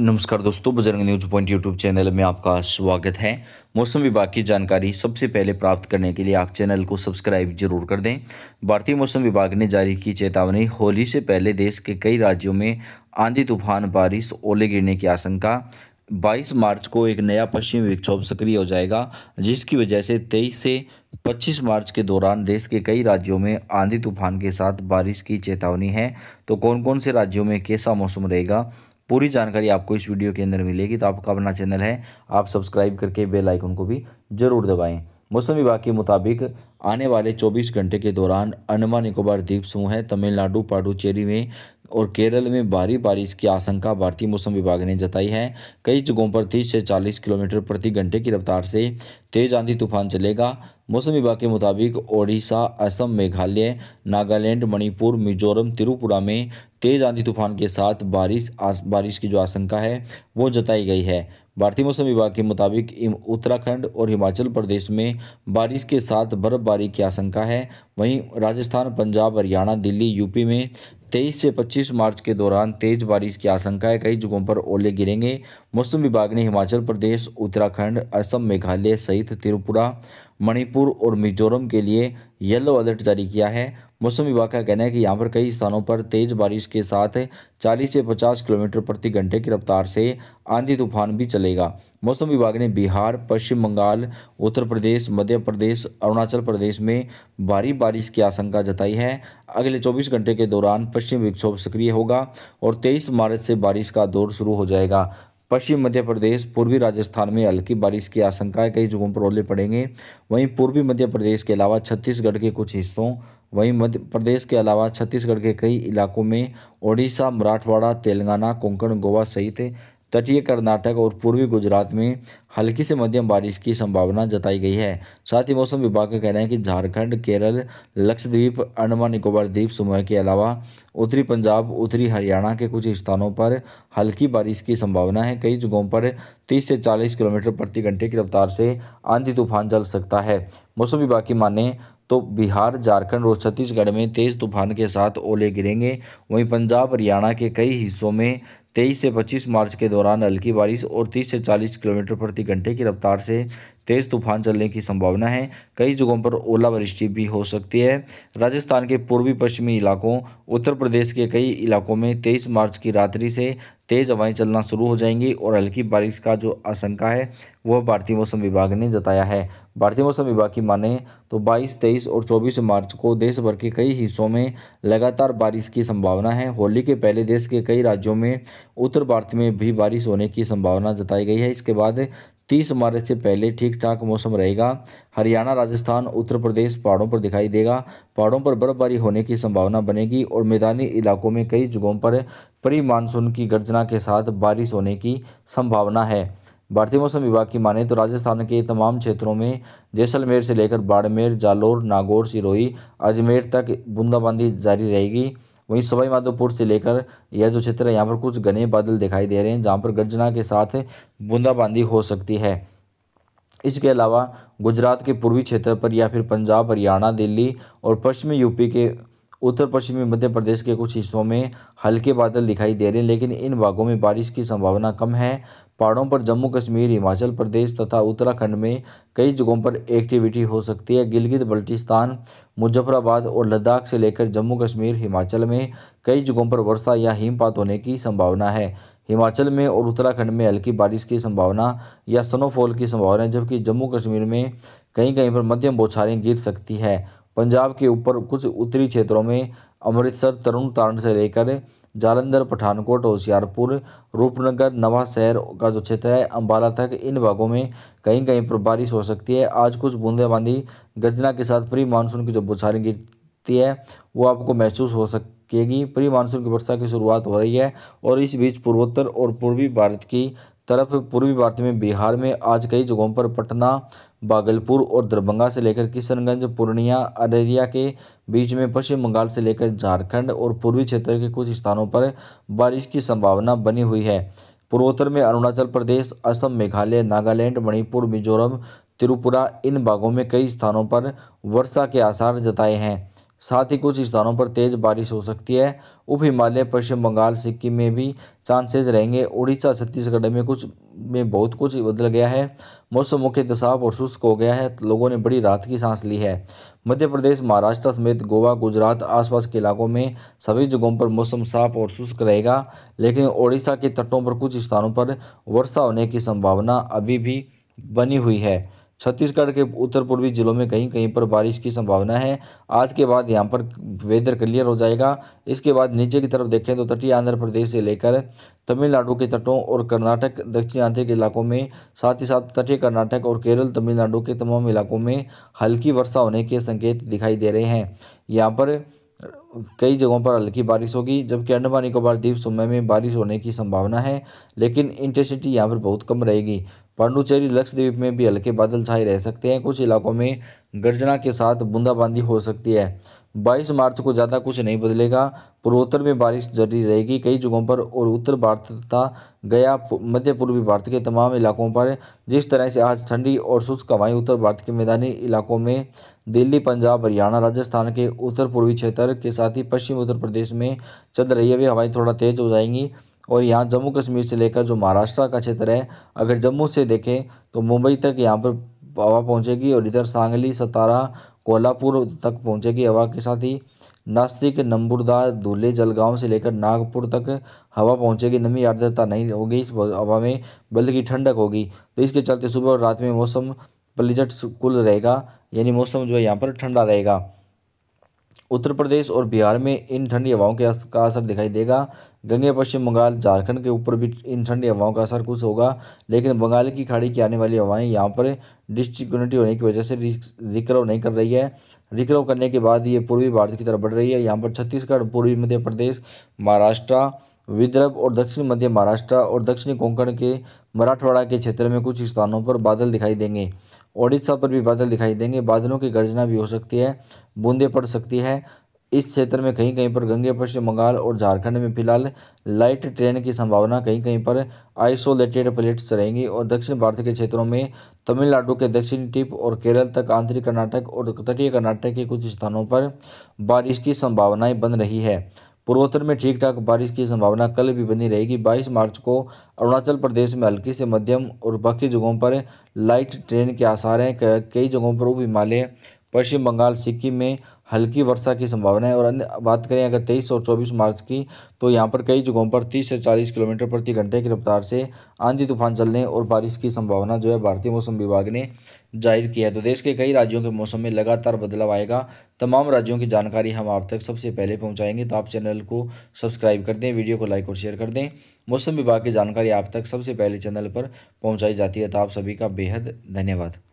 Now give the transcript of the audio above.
नमस्कार दोस्तों Bajrang news point YouTube channel में आपका स्वागत है मौसम विभाग की जानकारी सबसे पहले प्राप्त करने के लिए आप चैनल को सब्सक्राइब जरूर कर दें भारतीय मौसम विभाग ने जारी की चेतावनी होली से पहले देश के कई राज्यों में आंधी तूफान बारिश ओले गिरने की आशंका 22 मार्च को एक नया पश्चिमी विक्षोभ सक्रिय हो जाएगा जिसकी वजह से 23 से 25 मार्च के दौरान देश के कई राज्यों में आंधी तूफान के साथ बारिश की चेतावनी है तो कौन कौन से राज्यों में कैसा मौसम रहेगा पूरी जानकारी आपको इस वीडियो के अंदर मिलेगी तो आपका अपना चैनल है आप सब्सक्राइब करके बेल आइकन को भी ज़रूर दबाएं मौसम विभाग के मुताबिक आने वाले 24 घंटे के दौरान अंडमान निकोबार द्वीप समूह है तमिलनाडु पाडुचेरी में और केरल में भारी बारिश की आशंका भारतीय मौसम विभाग ने जताई है कई जगहों पर तीस से चालीस किलोमीटर प्रति घंटे की रफ्तार से तेज आंधी तूफान चलेगा मौसम विभाग के मुताबिक ओडिशा असम मेघालय नागालैंड मणिपुर मिजोरम त्रिपुरा में तेज आंधी तूफान के साथ बारिश बारिश की जो आशंका है वो जताई गई है भारतीय मौसम विभाग के मुताबिक उत्तराखंड और हिमाचल प्रदेश में बारिश के साथ बर्फबारी की आशंका है वहीं राजस्थान पंजाब हरियाणा दिल्ली यूपी में तेईस से पच्चीस मार्च के दौरान तेज बारिश की आशंका है कई जगहों पर ओले गिरेंगे मौसम विभाग ने हिमाचल प्रदेश उत्तराखंड असम मेघालय सहित त्रिपुरा मणिपुर और मिजोरम के लिए येलो अलर्ट जारी किया है मौसम विभाग का कहना है कि यहाँ पर कई स्थानों पर तेज़ बारिश के साथ 40 से 50 किलोमीटर प्रति घंटे की रफ्तार से आंधी तूफान भी चलेगा मौसम विभाग ने बिहार पश्चिम बंगाल उत्तर प्रदेश मध्य प्रदेश अरुणाचल प्रदेश में भारी बारिश की आशंका जताई है अगले 24 घंटे के दौरान पश्चिम विक्षोभ सक्रिय होगा और 23 मार्च से बारिश का दौर शुरू हो जाएगा पश्चिम मध्य प्रदेश पूर्वी राजस्थान में हल्की बारिश की आशंका है कई जगहों पर ओले पड़ेंगे वहीं पूर्वी मध्य प्रदेश के अलावा छत्तीसगढ़ के कुछ हिस्सों वहीं मध्य प्रदेश के अलावा छत्तीसगढ़ के कई इलाकों में ओडिशा मराठवाड़ा तेलंगाना कोंकण गोवा सहित तटीय कर्नाटक और पूर्वी गुजरात में हल्की से मध्यम बारिश की संभावना जताई गई है साथ ही मौसम विभाग का कहना है कि झारखंड केरल लक्षद्वीप अंडमान निकोबार द्वीप समूह के अलावा उत्तरी पंजाब उत्तरी हरियाणा के कुछ स्थानों पर हल्की बारिश की संभावना है कई जगहों पर 30 से 40 किलोमीटर प्रति घंटे की रफ्तार से आंधी तूफान चल सकता है मौसम विभाग की माने तो बिहार झारखंड और छत्तीसगढ़ में तेज़ तूफान के साथ ओले गिरेंगे वहीं पंजाब हरियाणा के कई हिस्सों में तेईस से पच्चीस मार्च के दौरान हल्की बारिश और तीस से चालीस किलोमीटर प्रति घंटे की रफ्तार से तेज़ तूफान चलने की संभावना है कई जगहों पर ओलावृष्टि भी हो सकती है राजस्थान के पूर्वी पश्चिमी इलाकों उत्तर प्रदेश के कई इलाकों में तेईस मार्च की रात्रि से तेज़ हवाएं चलना शुरू हो जाएंगी और हल्की बारिश का जो आशंका है वह भारतीय मौसम विभाग ने जताया है भारतीय मौसम विभाग की माने तो 22, 23 और 24 मार्च को देश भर के कई हिस्सों में लगातार बारिश की संभावना है होली के पहले देश के कई राज्यों में उत्तर भारत में भी बारिश होने की संभावना जताई गई है इसके बाद तीस मार्च से पहले ठीक ठाक मौसम रहेगा हरियाणा राजस्थान उत्तर प्रदेश पहाड़ों पर दिखाई देगा पहाड़ों पर बर्फबारी होने की संभावना बनेगी और मैदानी इलाकों में कई जगहों पर प्री मानसून की गर्जना के साथ बारिश होने की संभावना है भारतीय मौसम विभाग की माने तो राजस्थान के तमाम क्षेत्रों में जैसलमेर से लेकर बाड़मेर जालोर नागौर सिरोही अजमेर तक बूंदाबांदी जारी रहेगी वहीं सवाई माधोपुर से लेकर यह जो क्षेत्र है यहाँ पर कुछ घने बादल दिखाई दे रहे हैं जहाँ पर गर्जना के साथ बूंदाबांदी हो सकती है इसके अलावा गुजरात के पूर्वी क्षेत्र पर या फिर पंजाब हरियाणा दिल्ली और पश्चिमी यूपी के उत्तर पश्चिमी मध्य प्रदेश के कुछ हिस्सों में हल्के बादल दिखाई दे रहे हैं लेकिन इन भागों में बारिश की संभावना कम है पहाड़ों पर जम्मू कश्मीर हिमाचल प्रदेश तथा उत्तराखंड में कई जगहों पर एक्टिविटी हो सकती है गिलगित बल्टिस्तान मुजफ्फराबाद और लद्दाख से लेकर जम्मू कश्मीर हिमाचल में कई जगहों पर वर्षा या हिमपात होने की संभावना है हिमाचल में और उत्तराखंड में हल्की बारिश की संभावना या स्नोफॉल की संभावना है जबकि जम्मू कश्मीर में कहीं कहीं पर मध्यम बौछारें गिर सकती है पंजाब के ऊपर कुछ उत्तरी क्षेत्रों में अमृतसर तरुण तारण से लेकर जालंधर पठानकोट होशियारपुर रूपनगर नवा शहर का जो क्षेत्र है अम्बाला तक इन भागों में कहीं कहीं पर बारिश हो सकती है आज कुछ बूंदेबांदी गर्जना के साथ प्री मानसून की जो बुछारें गिरती है वो आपको महसूस हो सकेगी प्री मानसून की वर्षा की शुरुआत हो रही है और इस बीच पूर्वोत्तर और पूर्वी भारत की तरफ पूर्वी भारत में बिहार में आज कई जगहों पर पटना भागलपुर और दरभंगा से लेकर किशनगंज पूर्णिया अररिया के बीच में पश्चिम बंगाल से लेकर झारखंड और पूर्वी क्षेत्र के कुछ स्थानों पर बारिश की संभावना बनी हुई है पूर्वोत्तर में अरुणाचल प्रदेश असम मेघालय नागालैंड मणिपुर मिजोरम त्रिपुरा इन भागों में कई स्थानों पर वर्षा के आसार जताए हैं साथ ही कुछ स्थानों पर तेज़ बारिश हो सकती है उप हिमालय पश्चिम बंगाल सिक्किम में भी चांसेस रहेंगे उड़ीसा छत्तीसगढ़ में कुछ में बहुत कुछ बदल गया है मौसम मुख्य दशाव और शुष्क हो गया है लोगों ने बड़ी राहत की सांस ली है मध्य प्रदेश महाराष्ट्र समेत गोवा गुजरात आसपास के इलाकों में सभी जगहों पर मौसम साफ और शुष्क रहेगा लेकिन ओडिशा के तटों पर कुछ स्थानों पर वर्षा होने की संभावना अभी भी बनी हुई है छत्तीसगढ़ के उत्तर पूर्वी जिलों में कहीं कहीं पर बारिश की संभावना है आज के बाद यहाँ पर वेदर क्लियर हो जाएगा इसके बाद नीचे की तरफ देखें तो तटीय आंध्र प्रदेश से लेकर तमिलनाडु के तटों और कर्नाटक दक्षिण आंध्र के इलाकों में साथ ही साथ तटीय कर्नाटक और केरल तमिलनाडु के तमाम इलाकों में हल्की वर्षा होने के संकेत दिखाई दे रहे हैं यहाँ पर कई जगहों पर हल्की बारिश होगी जबकि अंडमान निकोबार द्वीप समय में बारिश होने की संभावना है लेकिन इंटेंसिटी यहाँ पर बहुत कम रहेगी पांडुचेरी लक्षद्वीप में भी हल्के बादल छाए रह सकते हैं कुछ इलाकों में गर्जना के साथ बूंदाबांदी हो सकती है 22 मार्च को ज़्यादा कुछ नहीं बदलेगा पूर्वोत्तर में बारिश जारी रहेगी कई जगहों पर और उत्तर भारत तथा गया मध्य पूर्वी भारत के तमाम इलाकों पर जिस तरह से आज ठंडी और शुष्क हवाएं उत्तर भारत के मैदानी इलाकों में दिल्ली पंजाब हरियाणा राजस्थान के उत्तर पूर्वी क्षेत्र के साथ ही पश्चिम उत्तर प्रदेश में चल रही है वे हवाएं थोड़ा तेज हो जाएंगी और यहाँ जम्मू कश्मीर से लेकर जो महाराष्ट्र का क्षेत्र है अगर जम्मू से देखें तो मुंबई तक यहाँ पर हवा पहुँचेगी और इधर सांगली सतारा कोल्हापुर तक पहुँचेगी हवा के साथ ही नासिक नंबुरदार दूल्हे जलगांव से लेकर नागपुर तक हवा पहुंचेगी नमी आर्द्रता नहीं होगी इस हवा में बल्कि ठंडक होगी तो इसके चलते सुबह और रात में मौसम पलिजट कुल रहेगा यानी मौसम जो है यहाँ पर ठंडा रहेगा उत्तर प्रदेश और बिहार में इन ठंडी हवाओं के का असर दिखाई देगा गंगे पश्चिम बंगाल झारखंड के ऊपर भी इन ठंडी हवाओं का असर कुछ होगा लेकिन बंगाल की खाड़ी की आने वाली हवाएं यहाँ पर डिस्ट्रिक्यूनिटी होने की वजह से रिक्रव नहीं कर रही है रिक्रव करने के बाद ये पूर्वी भारत की तरफ बढ़ रही है यहाँ पर छत्तीसगढ़ पूर्वी मध्य प्रदेश महाराष्ट्र विदर्भ और दक्षिण मध्य महाराष्ट्र और दक्षिणी कोंकण के मराठवाड़ा के क्षेत्र में कुछ स्थानों पर बादल दिखाई देंगे ओडिशा पर भी बादल दिखाई देंगे बादलों की गर्जना भी हो सकती है बूंदें पड़ सकती है इस क्षेत्र में कहीं कहीं पर गंगे पश्चिम बंगाल और झारखंड में फिलहाल लाइट ट्रेन की संभावना कहीं कहीं पर आइसोलेटेड प्लेट्स रहेंगी और दक्षिण भारत के क्षेत्रों में तमिलनाडु के दक्षिणी टिप और केरल तक आंतरिक कर्नाटक और तटीय कर्नाटक के कुछ स्थानों पर बारिश की संभावनाएं बन रही है पूर्वोत्तर में ठीक ठाक बारिश की संभावना कल भी बनी रहेगी 22 मार्च को अरुणाचल प्रदेश में हल्की से मध्यम और बाकी जगहों पर लाइट ट्रेन के आसार हैं कई जगहों पर उप हिमालय पश्चिम बंगाल सिक्किम में हल्की वर्षा की संभावना है और अन्य बात करें अगर तेईस और चौबीस मार्च की तो यहाँ पर कई जगहों पर तीस से चालीस किलोमीटर प्रति घंटे की रफ्तार से आंधी तूफान चलने और बारिश की संभावना जो है भारतीय मौसम विभाग ने जाहिर किया है तो देश के कई राज्यों के मौसम में लगातार बदलाव आएगा तमाम राज्यों की जानकारी हम आप तक सबसे पहले पहुंचाएंगे तो आप चैनल को सब्सक्राइब कर दें वीडियो को लाइक और शेयर कर दें मौसम विभाग की जानकारी आप तक सबसे पहले चैनल पर पहुंचाई जाती है तो आप सभी का बेहद धन्यवाद